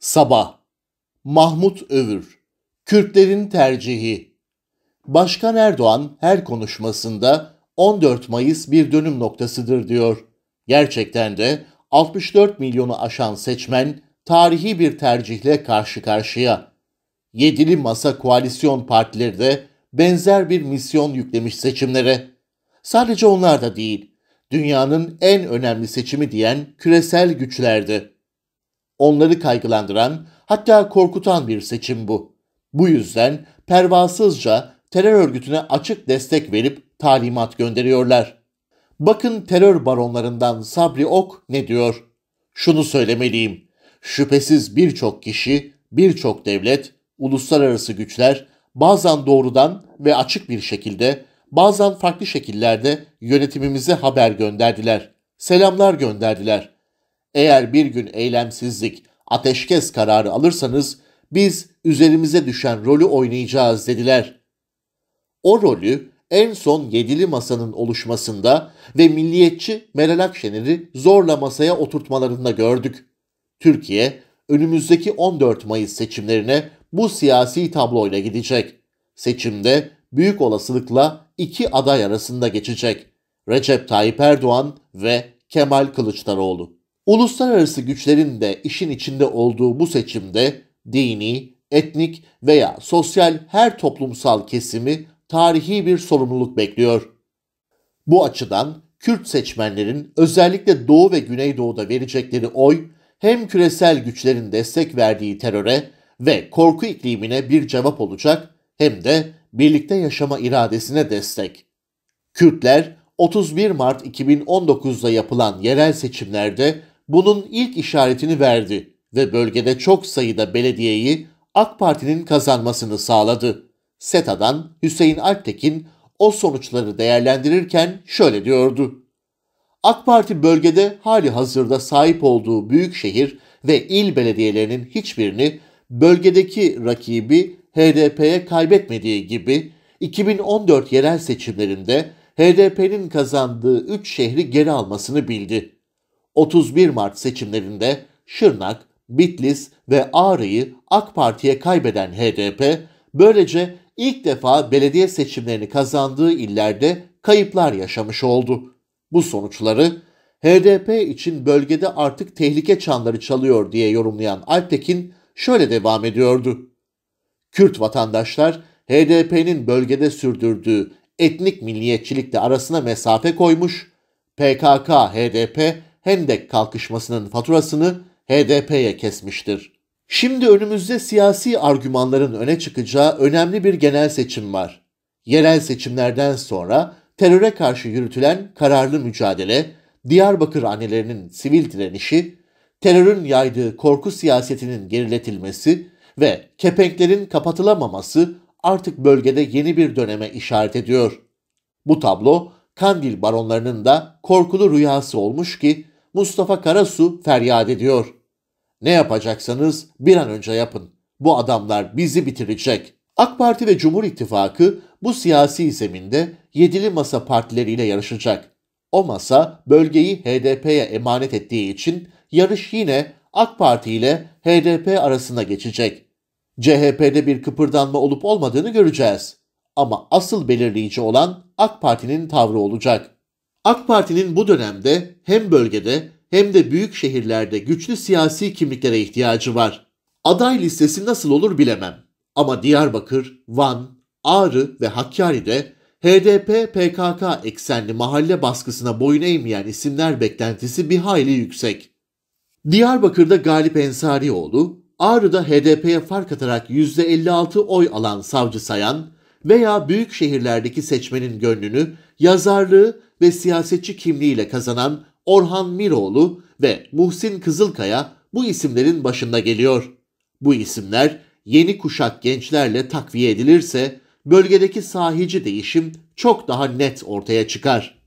Sabah Mahmut Övür Kürtlerin tercihi Başkan Erdoğan her konuşmasında 14 Mayıs bir dönüm noktasıdır diyor. Gerçekten de 64 milyonu aşan seçmen tarihi bir tercihle karşı karşıya. Yedili masa koalisyon partileri de benzer bir misyon yüklemiş seçimlere. Sadece onlar da değil, dünyanın en önemli seçimi diyen küresel güçlerdi. Onları kaygılandıran hatta korkutan bir seçim bu. Bu yüzden pervasızca terör örgütüne açık destek verip talimat gönderiyorlar. Bakın terör baronlarından Sabri Ok ne diyor? Şunu söylemeliyim. Şüphesiz birçok kişi, birçok devlet, uluslararası güçler bazen doğrudan ve açık bir şekilde, bazen farklı şekillerde yönetimimize haber gönderdiler. Selamlar gönderdiler. Eğer bir gün eylemsizlik, ateşkes kararı alırsanız biz üzerimize düşen rolü oynayacağız dediler. O rolü en son yedili masanın oluşmasında ve milliyetçi Meral Akşener'i zorla masaya oturtmalarında gördük. Türkiye önümüzdeki 14 Mayıs seçimlerine bu siyasi tabloyla gidecek. Seçimde büyük olasılıkla iki aday arasında geçecek. Recep Tayyip Erdoğan ve Kemal Kılıçdaroğlu. Uluslararası güçlerin de işin içinde olduğu bu seçimde dini, etnik veya sosyal her toplumsal kesimi tarihi bir sorumluluk bekliyor. Bu açıdan Kürt seçmenlerin özellikle Doğu ve Güneydoğu'da verecekleri oy hem küresel güçlerin destek verdiği teröre ve korku iklimine bir cevap olacak hem de birlikte yaşama iradesine destek. Kürtler 31 Mart 2019'da yapılan yerel seçimlerde bunun ilk işaretini verdi ve bölgede çok sayıda belediyeyi AK Parti'nin kazanmasını sağladı. SETA'dan Hüseyin Alptekin o sonuçları değerlendirirken şöyle diyordu. AK Parti bölgede hali hazırda sahip olduğu büyük şehir ve il belediyelerinin hiçbirini bölgedeki rakibi HDP'ye kaybetmediği gibi 2014 yerel seçimlerinde HDP'nin kazandığı 3 şehri geri almasını bildi. 31 Mart seçimlerinde Şırnak, Bitlis ve Ağrı'yı AK Parti'ye kaybeden HDP, böylece ilk defa belediye seçimlerini kazandığı illerde kayıplar yaşamış oldu. Bu sonuçları HDP için bölgede artık tehlike çanları çalıyor diye yorumlayan Alptekin şöyle devam ediyordu. Kürt vatandaşlar HDP'nin bölgede sürdürdüğü etnik milliyetçilikle arasına mesafe koymuş, PKK-HDP Hendek kalkışmasının faturasını HDP'ye kesmiştir. Şimdi önümüzde siyasi argümanların öne çıkacağı önemli bir genel seçim var. Yerel seçimlerden sonra teröre karşı yürütülen kararlı mücadele, Diyarbakır annelerinin sivil direnişi, terörün yaydığı korku siyasetinin geriletilmesi ve kepenklerin kapatılamaması artık bölgede yeni bir döneme işaret ediyor. Bu tablo Kandil baronlarının da korkulu rüyası olmuş ki Mustafa Karasu feryat ediyor. Ne yapacaksanız bir an önce yapın. Bu adamlar bizi bitirecek. AK Parti ve Cumhur İttifakı bu siyasi zeminde yedili masa partileriyle yarışacak. O masa bölgeyi HDP'ye emanet ettiği için yarış yine AK Parti ile HDP arasına geçecek. CHP'de bir kıpırdanma olup olmadığını göreceğiz. Ama asıl belirleyici olan AK Parti'nin tavrı olacak.'' AK Parti'nin bu dönemde hem bölgede hem de büyük şehirlerde güçlü siyasi kimliklere ihtiyacı var. Aday listesi nasıl olur bilemem. Ama Diyarbakır, Van, Ağrı ve Hakkari'de HDP-PKK eksenli mahalle baskısına boyun eğmeyen isimler beklentisi bir hayli yüksek. Diyarbakır'da Galip Ensarioğlu, Ağrı'da HDP'ye fark atarak %56 oy alan savcı sayan veya büyük şehirlerdeki seçmenin gönlünü yazarlığı ve siyasetçi kimliğiyle kazanan Orhan Miroğlu ve Muhsin Kızılkaya bu isimlerin başında geliyor. Bu isimler yeni kuşak gençlerle takviye edilirse bölgedeki sahici değişim çok daha net ortaya çıkar.